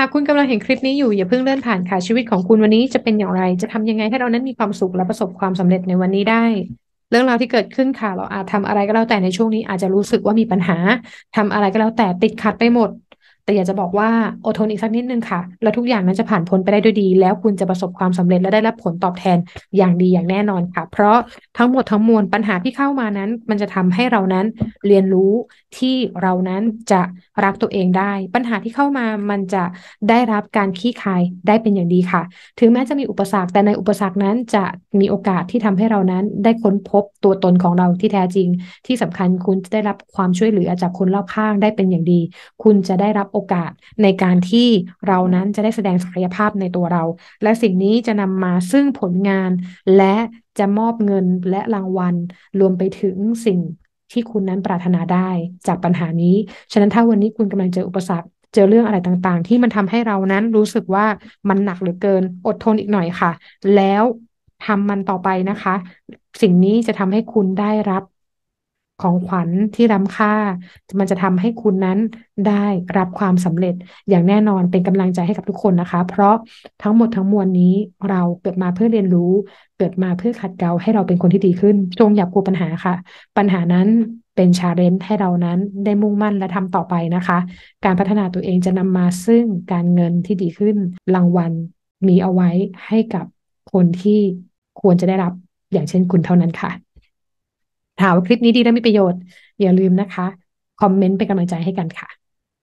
หากคุณกำลังเห็นคลิปนี้อยู่อย่าเพิ่งเลื่อนผ่านค่ะชีวิตของคุณวันนี้จะเป็นอย่างไร จะทำยังไงให้เรานั้นมีความสุขและประสบความสำเร็จในวันนี้ได้ เรื่องราวที่เกิดขึ้นค่ะเราอาจทำอะไรก็แล้วแต่ในช่วงนี้อาจจะรู้สึกว่ามีปัญหาทำอะไรก็แล้วแต่ติดขัดไปหมดแต่อยากจะบอกว่าอดทนอีกสักนิดนึงค่ะแล้วทุกอย่างนั้นจะผ่านพ้นไปได้ด้วยดี แล้วคุณจะประสบความสำเร็จ และได้รับผลตอบแทนอย่างดีอย่างแน่นอนค่ะ เพราะทั้งหมดทั้งมวลปัญหาที่เข้ามานั้น มันจะทำให้เรานั้นเรียนรู้ที่เรานั้นจะรักตัวเองได้ ปัญหาที่เข้ามามันจะได้รับการขี้คายได้เป็นอย่างดีค่ะ ถึงแม้จะมีอุปสรรคแต่ในอุปสรรคนั้น จะมีโอกาสที่ทำให้เรานั้น ได้ค้นพบตัวตนของเราที่แท้จริง ที่สำคัญคุณจะได้รับความช่วยเหลือจากคนรอบข้างได้เป็นอย่างดี คุณจะได้รับอกาสในการที่เรานั้นจะได้แสดงศักยภาพในตัวเรา และสิ่งนี้จะนำมาซึ่งผลงานและจะมอบเงินและรางวัล รวมไปถึงสิ่งที่คุณนั้นปรารถนาได้จากปัญหานี้ฉะนั้นถ้าวันนี้คุณกำลังเจออุปสรรค เจอเรื่องอะไรต่างๆที่มันทำให้เรานั้นรู้สึกว่ามันหนักเหลือเกินอดทนอีกหน่อยค่ะ แล้วทำมันต่อไปนะคะ สิ่งนี้จะทำให้คุณได้รับของขวัญที่ล้ำค่ามันจะทำให้คุณนั้นได้รับความสำเร็จอย่างแน่นอนเป็นกำลังใจให้กับทุกคนนะคะ เพราะทั้งหมดทั้งมวลนี้เราเกิดมาเพื่อเรียนรู้ เกิดมาเพื่อขัดเกลาให้เราเป็นคนที่ดีขึ้นจงอย่ากลัวปัญหาค่ะ ปัญหานั้นเป็นชาเลนจ์ให้เรานั้นได้มุ่งมั่นและทำต่อไปนะคะ การพัฒนาตัวเองจะนำมาซึ่งการเงินที่ดีขึ้น รางวัลมีเอาไว้ให้กับคนที่ควรจะได้รับอย่างเช่นคุณเท่านั้นค่ะหาว่าคลิปนี้ดีและมีประโยชน์ อย่าลืมนะคะ คอมเมนต์เป็นกำลังใจให้กันค่ะ